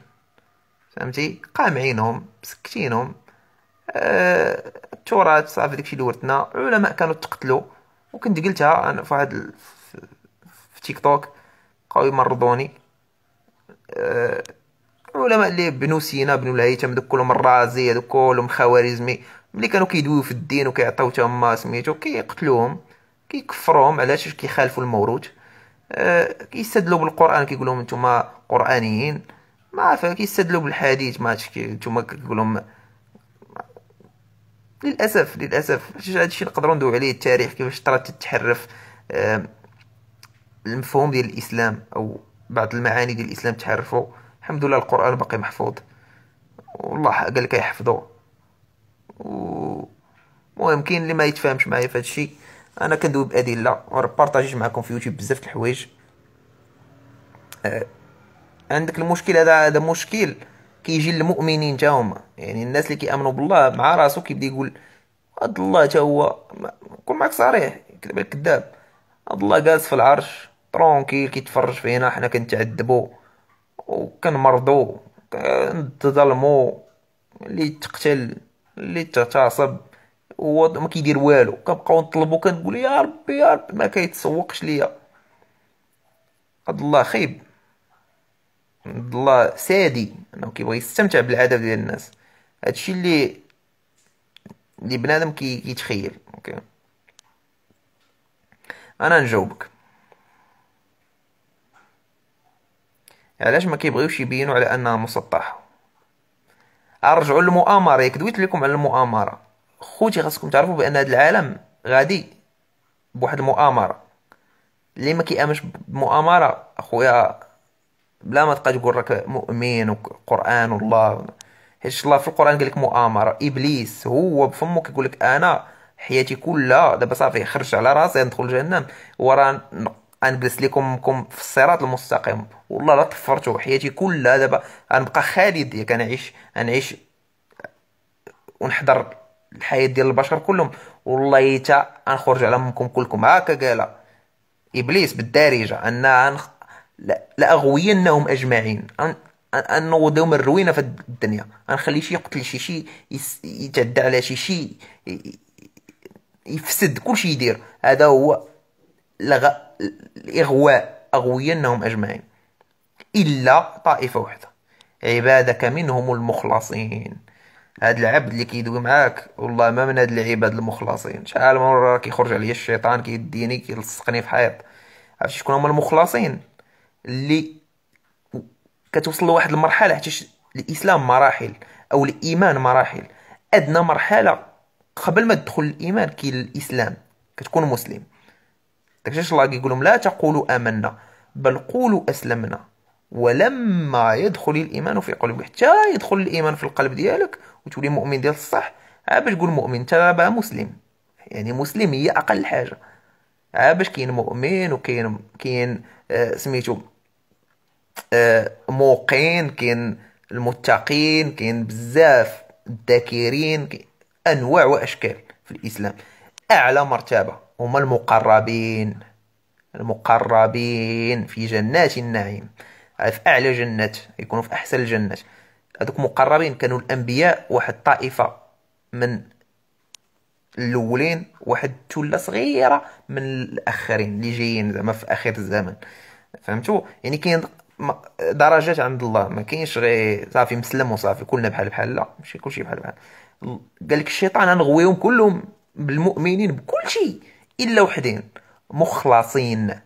فهمتي قامعينهم مسكتينهم أه التراث صافي داكشي اللي ورثنا علماء كانوا تقتلوا وكنت قلتها انا في واحد في تيك توك بقاو يمرضوني أه... علماء اللي بنو سينا بنو الهيثم دوك كلهم الرازي هذوك كلهم خوارزمي ملي كانوا كيدويو في الدين وكيعطيو تما سميتو كيقتلوهم كيكفروهم علاش كيخالفوا الموروث أه... كيستدلوا بالقران كيقول لهم نتوما قرانيين ما عارف كيستدلوا بالحديث ما عرفتش نتوما كيقول لهم للاسف للاسف هذا الشيء نقدروا ندويو عليه التاريخ كيفاش طرات تتحرف المفهوم ديال الاسلام او بعض المعاني ديال الاسلام تحرفوا الحمد لله القران باقي محفوظ والله قال لك يحفظه المهم كاين اللي ما يتفاهمش معايا في هادشي انا كندوي بادله وربارطاجيت معكم في يوتيوب بزاف الحوايج أه. عندك المشكل هذا هذا مشكل كيجي للمؤمنين تا هما يعني الناس اللي كيامنوا بالله مع راسو كيبدا يقول هاد الله تا هو كون معاك صريح كذاب هاد الله جالس في العرش ترونكيل كيتفرج فينا حنا كنتعذبوا وكنمرضوا كنتظلموا اللي تقتل اللي تغتصب هو ما كيدير والو كنبقاو نطلبو كنقول يا ربي يا ربي ما كيتسوقش ليا هاد الله خايب الله سادي انه كيبغي يستمتع بالعذاب ديال الناس هادشي اللي اللي بنادم كي كيتخيل اوكي انا نجاوبك علاش ما كيبغيوش يبينوا على انها مسطحه ارجعوا للمؤامره ياك لكم على المؤامره خوتي خاصكم تعرفوا بان هذا العالم غادي بواحد المؤامره اللي ما كيامنش بمؤامره اخويا بلا ما تبقى تقول راك مؤمن وقران والله حيت الله في القران قال لك مؤامره ابليس هو بفمك كيقول لك انا حياتي كلها دابا صافي خرجت على راسي ندخل جهنم ورا غنجلس لكم في الصراط المستقيم والله لا طفرتو حياتي كلها دابا غنبقى خالد ياك غنعيش غنعيش ونحضر الحياه ديال البشر كلهم والله تا نخرج على منكم كلكم هكا قالها ابليس بالدارجه ان لأغوينهم أجمعين غنوضيهم الروينه في الدنيا غنخلي شي يقتل شي شي يتعدى على شي شي يفسد كل شي يدير هذا هو لغ... الاغواء اغوينهم اجمعين الا طائفه واحده عبادك منهم المخلصين هاد العبد اللي كيدوي معاك والله ما من هاد العباد المخلصين شحال من مره كيخرج عليا الشيطان كيديني كيلصقني في حيط عرفتي شكون هما المخلصين اللي كتوصل لواحد المرحله حتى الاسلام مراحل او الايمان مراحل ادنى مرحله قبل ما تدخل الايمان كي الاسلام كتكون مسلم داكشي الله كيقول لهم لا تقولوا امنا بل قولوا اسلمنا ولما يدخل الايمان في قلبك حتى يدخل الايمان في القلب ديالك وتولي مؤمن ديال الصح عا باش تقول مؤمن تابع مسلم يعني مسلم هي اقل حاجه باش كاين مؤمن وكاين كاين آه، سميتو آه، موقين كاين المتقين كاين بزاف الذاكرين انواع واشكال في الاسلام اعلى مرتبه هما المقربين المقربين في جنات النعيم في اعلى جنات يكونوا في احسن الجنات هذوك مقربين كانوا الانبياء واحد طائفه من الاولين واحد الثله صغيره من الاخرين اللي جايين زعما في اخر الزمن فهمتوا يعني كاين درجات عند الله ما كاينش غير صافي مسلم وصافي كلنا بحال بحال لا ماشي كلشي بحال بحال قال لك الشيطان غنغويهم كلهم بالمؤمنين بكلشي الا وحدين مخلصين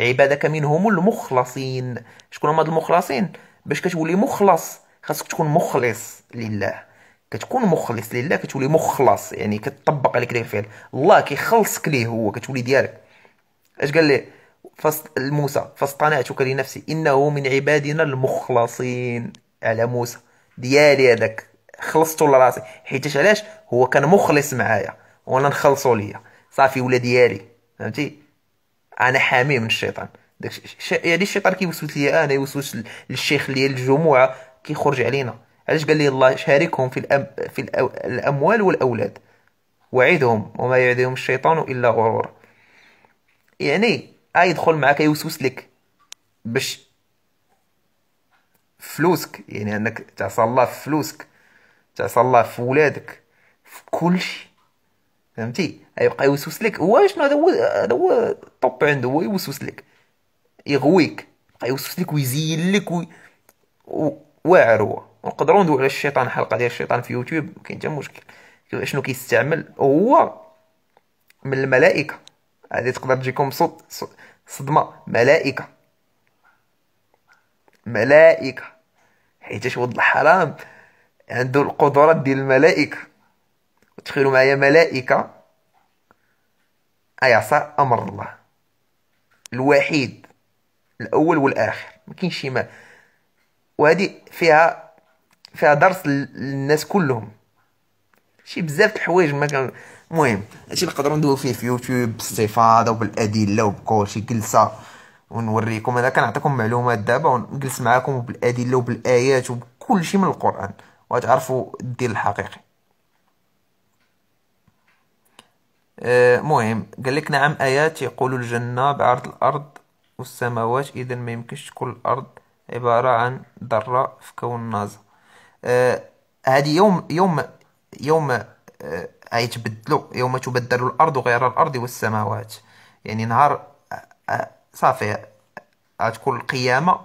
عبادك منهم المخلصين شكون هما المخلصين باش كتولي مخلص خاصك تكون مخلص لله كتكون مخلص لله كتولي مخلص يعني كتطبق عليك داك الفعل الله كيخلصك ليه هو كتولي ديالك اش قال ليه موسى فاصطنعتك لنفسي انه من عبادنا المخلصين على موسى ديالي هذاك خلصته لراسي حيتاش علاش هو كان مخلص معايا وانا نخلصو ليا صافي ولا ديالي فهمتي انا حامي من الشيطان داك يعني الشيطان كيوسوس ليا انا يوسوس للشيخ ديال الجمعه كيخرج علينا علاش قال لي الله شاركهم في, الأم في الأموال والأولاد وعدهم وما يعدهم الشيطان إلا غرورا يعني يدخل معك يوسوس لك باش فلوسك يعني انك تعصى الله في فلوسك تعصى الله في ولادك في كل شيء فهمتي يبقى يوسوس لك هو شنو هذا هو هذا هو الطب عنده هو يوسوس لك يغويك يبقى يوسوس لك ويزين لك وي... و... واعر هو ونقدروا ندوي على الشيطان حلقه ديال الشيطان في يوتيوب كاين حتى مشكل شنو كيستعمل هو من الملائكه هذه تقدر تجيكم صد صدمه ملائكه ملائكه حيت ولد الحرام عنده القدرات ديال الملائكه وتخيلوا معايا ملائكه ايعصى امر الله الوحيد الاول والاخر ما كاينش ما وهذه فيها فيها درس للناس كلهم شي بزاف الحوايج ما كان المهم هادشي نقدروا ندويو فيه في يوتيوب بالاستفاضه وبالادله وبكلشي جلسه ونوريكم انا كنعطيكم معلومات دابا ونجلس معاكم بالادله وبالايات وبكلشي من القران وتعرفوا الدين الحقيقي آه، المهم قال لك نعم ايات يقول الجنه بعرض الارض والسماوات اذا ما يمكنش تكون الارض عباره عن ذره في كون نازل آه، هذه يوم يوم يوم غيتبدلوا آه، يوم تبدل الارض غير الارض والسماوات يعني نهار آه، صافي غتكون القيامه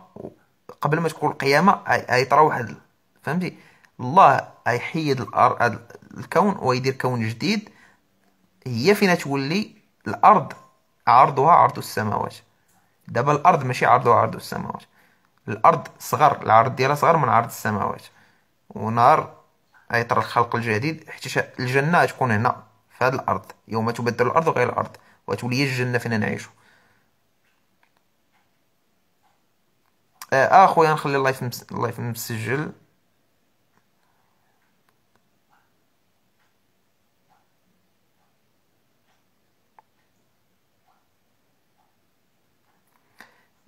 قبل ما تكون القيامه غيطرا واحد فهمتي الله غيحيد الكون ويدير كون جديد هي فينا تولي الارض عرضها عرض السماوات دابا الارض ماشي عرضها عرض السماوات الارض صغر العرض ديالها صغر من عرض السماوات ونار غيطرى الخلق الجديد حيت الجنه تكون هنا في هذه الارض يوم تبدل الارض غير الارض وتولي الجنه فين نعيشو اه اخويا نخلي اللايف مس... اللايف مسجل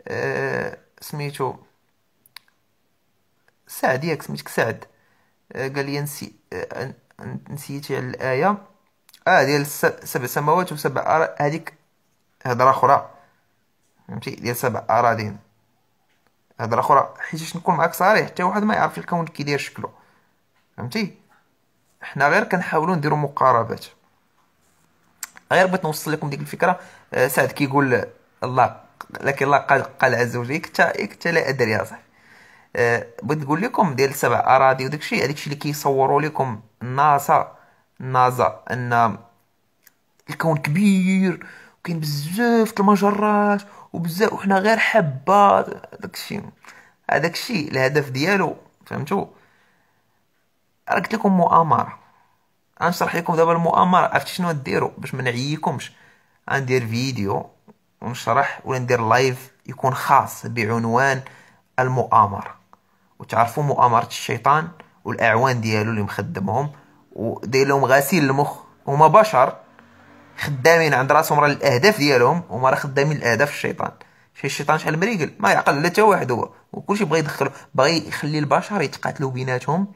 آه، سميتو سعد ياك سميتك سعد آه، قال لي نسي آه، نسيتي على الايه اه ديال سبع سماوات وسبع أرا هذيك هضره اخرى فهمتي ديال سبع اراضين هضره اخرى حيت نكون معاك صريح حتى واحد ما يعرف الكون كي داير شكلو فهمتي حنا غير كنحاولوا نديروا مقاربات غير بغيت نوصل لكم ديك الفكره آه، سعد كيقول الله لكن الله قال, قال عز وجل حتى لا ادري يا صاحبي آه، بغيت نقول لكم ديال السبع اراضي وداك الشيء هذاك الشيء اللي كيصوروا لكم ناسا نازا ان الكون كبير وكاين بزاف المجرات وبزاف وحنا غير حبه داك الشيء هذاك الشيء الهدف ديالو فهمتوا راه قلت لكم مؤامره غنشرح لكم دابا المؤامره عرفتي شنو ديروا باش ما نعيكمش غندير فيديو ونشرح ولا ندير لايف يكون خاص بعنوان المؤامره وتعرفوا مؤامره الشيطان والاعوان ديالو اللي مخدمهم وداير لهم غسيل المخ هما بشر خدامين عند راسهم راه الاهداف ديالهم هما راه خدامين الاهداف الشيطان شي الشيطان شحال مريقل ما يعقل لا حتى واحد هو وكلشي بغى يدخل بغى يخلي البشر يتقاتلوا بيناتهم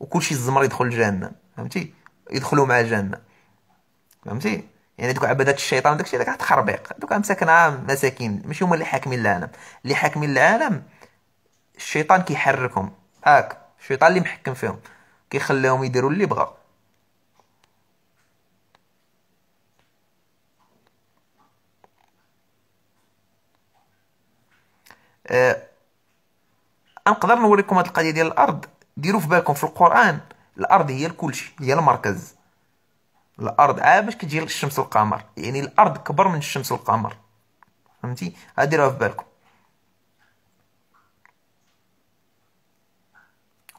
وكلشي الزمر يدخل الجنة فهمتي يدخلوا مع الجنة فهمتي يعني دوك عبادات الشيطان داكشي داك تخربيق دوك مساكن مساكين ماشي هما اللي حاكمين العالم اللي حاكمين العالم الشيطان كيحركهم هاك الشيطان اللي محكم فيهم كيخليهم يديروا اللي بغا أه نقدر نوريكم هاد القضيه ديال الارض ديروا في بالكم في القران الارض هي الكلشي هي المركز الارض عا آه، باش كتجي الشمس والقمر يعني الارض كبر من الشمس والقمر فهمتي راه في بالكم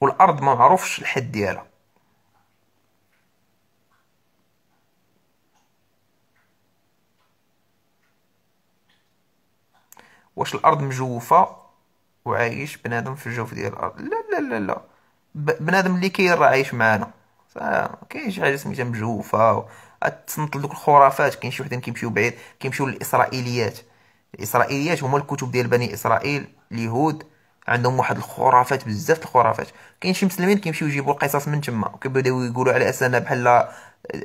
والارض ما معروفش الحد ديالها واش الارض مجوفه وعايش بنادم في الجوف ديال الارض لا لا لا لا بنادم اللي كاين راه عايش معانا كاين شي حاجه سميتها مجوفه تنطل دوك الخرافات كاين شي وحدين كيمشيو بعيد كيمشيو للاسرائيليات الاسرائيليات هما الكتب ديال بني اسرائيل اليهود عندهم واحد الخرافات بزاف الخرافات كاين شي مسلمين كيمشيو يجيبوا القصص من تما وكيبداو يقولوا على اساسنا بحال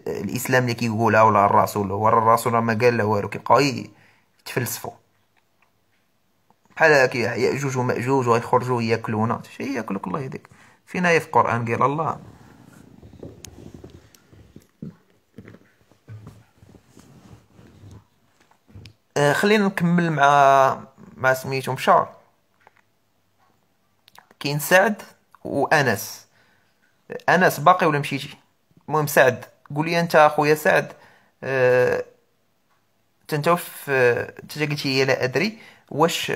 الاسلام اللي كيقولها ولا الرسول ولا الرسول ما قال لا والو كيبقاو يتفلسفوا بحال هكا ياجوج وماجوج وغيخرجوا ياكلونا شي ياكلوك الله يهديك فينا في القران قال الله آه، خلينا نكمل مع مع سميتو شعر كاين سعد وانس انس باقي ولا مشيتي المهم سعد قول لي انت اخويا سعد أه... انت في انت قلتي لي لا ادري واش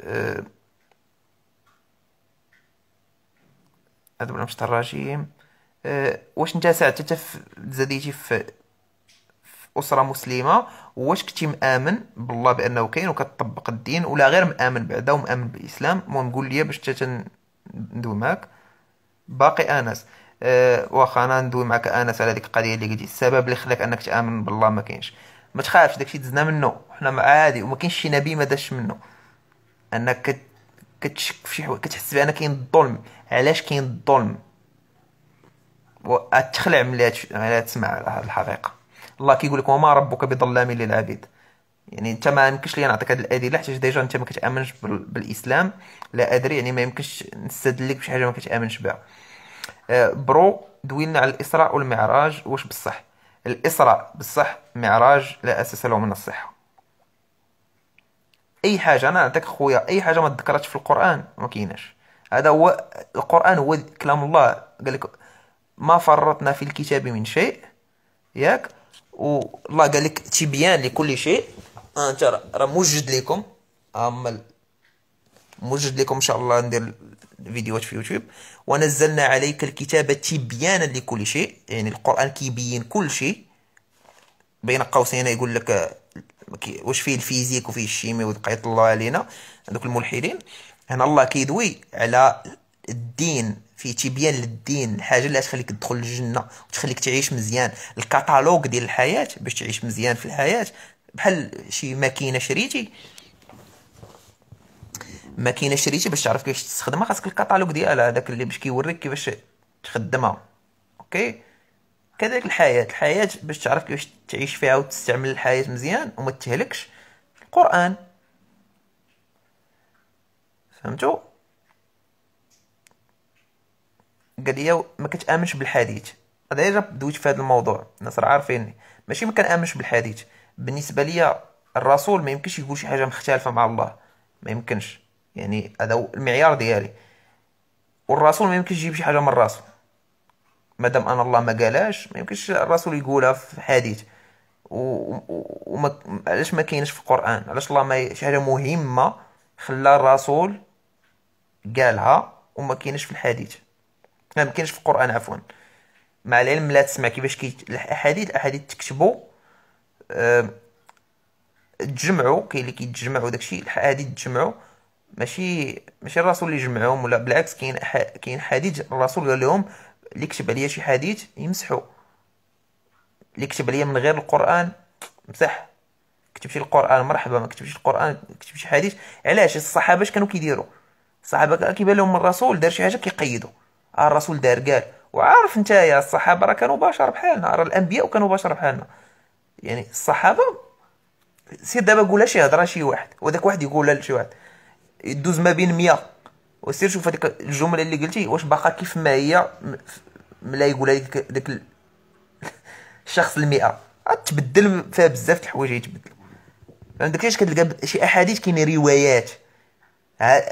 أه... هذا برنامج الرجيم أه... واش انت ساعه تتف زاديتي في اسره مسلمه واش كنتي مامن بالله بانه كاين وكتطبق الدين ولا غير مامن بعدا ومامن بالاسلام المهم قول لي باش حتى ندوي معاك باقي انس أه واخا انا ندوي معاك انس على ديك القضيه اللي قلتي السبب اللي خلاك انك تامن بالله ما كاينش ما تخافش داكشي دزنا منه حنا عادي وما كاينش شي نبي ما داش منه انك كتشك في شي حوايج كتحس بان كاين الظلم علاش كاين الظلم وتخلع ملي تسمع هذه الحقيقه الله كيقول لك وما ربك بظلام للعبيد يعني انت ما يمكنش لي نعطيك هذه الادله حيت ديجا انت ما كتامنش بالاسلام لا ادري يعني ما يمكنش نستدلك بشي حاجه ما كتامنش بها آه، برو دوينا على الاسراء والمعراج واش بصح الاسراء بصح معراج لا اساس له من الصحه اي حاجه انا نعطيك خويا اي حاجه ما ذكرتش في القران ما كايناش هذا هو القران هو كلام الله قال لك ما فرطنا في الكتاب من شيء ياك والله قال لك تبيان لكل شيء انت راه موجد لكم عمل موجد لكم ان شاء الله ندير فيديوهات في يوتيوب ونزلنا عليك الكتاب تبيانا لكل شيء يعني القران كيبين كل شيء بين قوسين يقول لك واش فيه الفيزيك وفيه الشيمي وبقيت الله علينا هذوك الملحدين هنا الله كيدوي على الدين فيه تبيان للدين الحاجه اللي تخليك تدخل للجنه وتخليك تعيش مزيان الكتالوج ديال الحياه باش تعيش مزيان في الحياه بحال شي ماكينه شريتي ماكينه شريتي باش تعرف كيفاش تستخدمها خاصك الكتالوج ديالها هذاك اللي باش كيوريك كيفاش تخدمها اوكي كذلك الحياه الحياه باش تعرف كيفاش تعيش فيها وتستعمل الحياه مزيان وما تهلكش القران فهمتوا قال لي ما كتامنش بالحديث انا ديجا دويت في هذا الموضوع الناس راه عارفيني ماشي ما كنامنش بالحديث بالنسبه ليا الرسول ما يمكنش يقول شي حاجه مختلفه مع الله ما يمكنش يعني هذا المعيار ديالي والرسول ما يمكنش يجيب شي حاجه من راسو مادام انا الله ما قالهاش ما يمكنش الرسول يقولها في حديث وما علاش ما كاينش في القران علاش الله ما شي حاجه مهمه خلى الرسول قالها وما كاينش في الحديث ما يمكنش في القران عفوا مع العلم لا تسمع كيفاش كي الاحاديث الاحاديث تكتبوا أه... تجمعوا كاين اللي كيتجمعوا داكشي الاحاديث تجمعوا ماشي ماشي الرسول اللي جمعهم ولا بالعكس كاين أح... كاين حديث الرسول قال لهم اللي كتب عليا شي حديث يمسحوا اللي كتب عليا من غير القران مسح كتب شي القران مرحبا ما كتبش القران كتب شي حديث علاش الصحابه اش كانوا كيديروا الصحابه كيبان لهم الرسول دار شي حاجه كيقيدوا الرسول دار قال وعارف انت يا الصحابه راه كانوا بشر بحالنا راه الانبياء كانوا بشر بحالنا يعني الصحابه سير دابا قولها شي هضره شي واحد وداك واحد يقولها لشي واحد يدوز ما بين 100 وسير شوف هذيك الجمله اللي قلتي واش باقا كيف ما هي ملا يقولها لك داك [LAUGHS] الشخص المئة تبدل فيها بزاف الحوايج يتبدل ما داكشي كتلقى شي احاديث كاين روايات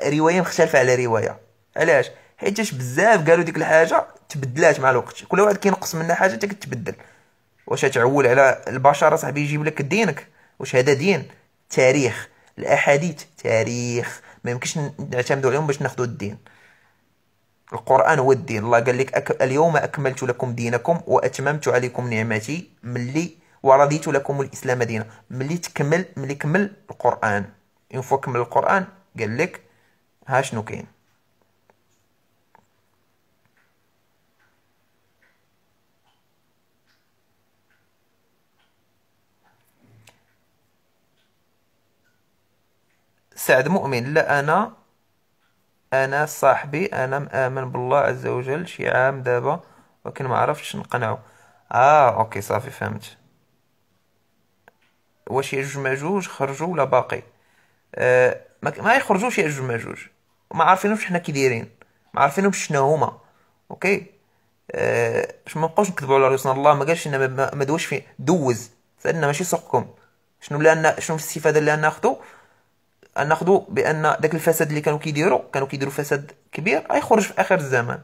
روايه مختلفه على روايه علاش حيتاش بزاف قالوا ديك الحاجه تبدلات مع الوقت كل واحد كينقص منها حاجه حتى كتبدل واش تعول على البشر صاحبي يجيب لك دينك واش هذا دين تاريخ الاحاديث تاريخ ما يمكنش نعتمدوا عليهم باش ناخذوا الدين القران هو الدين الله قال لك أك... اليوم اكملت لكم دينكم واتممت عليكم نعمتي ملي ورضيت لكم الاسلام دينا ملي تكمل ملي كمل القران اون فوا كمل القران قال لك ها شنو كاين سعد مؤمن لا انا انا صاحبي انا مآمن بالله عز وجل شي عام دابا ولكن ما عرفتش نقنعو اه اوكي صافي فهمت واش ياجوج ماجوج خرجوا ولا باقي آه ما يخرجوش جوج ماجوج ما عارفينهمش حنا كي دايرين ما عارفينهمش شنو هما اوكي آه ما نبقاوش نكذبوا على رسول الله ما قالش ان ما, دوش في دوز سالنا ماشي سوقكم شنو لان شنو الاستفاده اللي ناخذو ناخذوا بان داك الفساد اللي كانوا كيديروا كانوا كيديروا فساد كبير غيخرج في اخر الزمان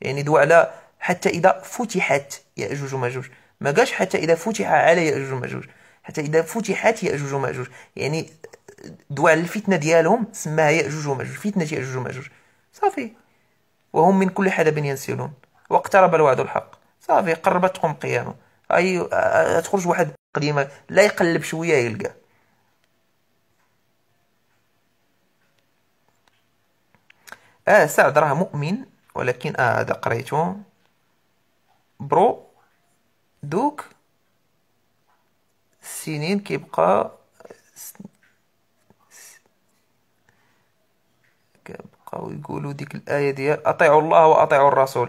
يعني دو على حتى اذا فتحت ياجوج وماجوج ما قالش حتى اذا فتح على ياجوج وماجوج حتى اذا فتحت ياجوج وماجوج يعني دو على الفتنه ديالهم سماها ياجوج وماجوج فتنه ياجوج وماجوج صافي وهم من كل حدب ينسلون واقترب الوعد الحق صافي قربت تقوم قيامه اي تخرج واحد قديمه لا يقلب شويه يلقى اه سعد راه مؤمن ولكن اه هذا قريته برو دوك السنين كيبقى كيبقاو يقولوا ديك الايه ديال اطيعوا الله واطيعوا الرسول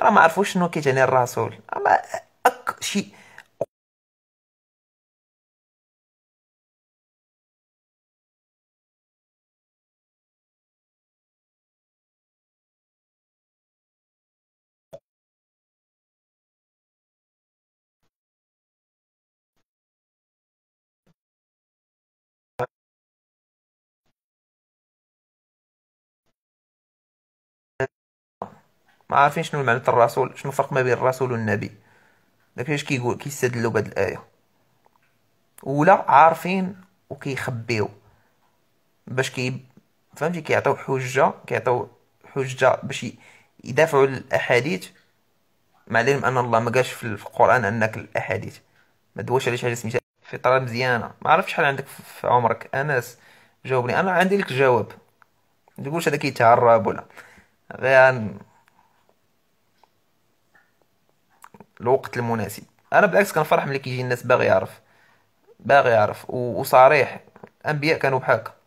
راه ما عرفوش شنو كيتعني الرسول اما اك شي ما عارفين شنو معنى الرسول شنو الفرق ما بين الرسول والنبي داك اش كيقول كيستدلوا بهاد الايه ولا عارفين وكيخبيو باش كي فهمتي كيعطيو حجه كيعطيو حجه باش يدافعوا الاحاديث مع العلم ان الله ما قالش في القران انك الاحاديث ما دواش على شي حاجه سميتها فطره مزيانه ما عرفتش شحال عندك في عمرك انس جاوبني انا عندي لك جواب ما تقولش هذا كيتهرب ولا غير الوقت المناسب انا بالعكس كنفرح ملي كيجي الناس باغي يعرف باغي يعرف وصريح الانبياء كانوا بحال هكا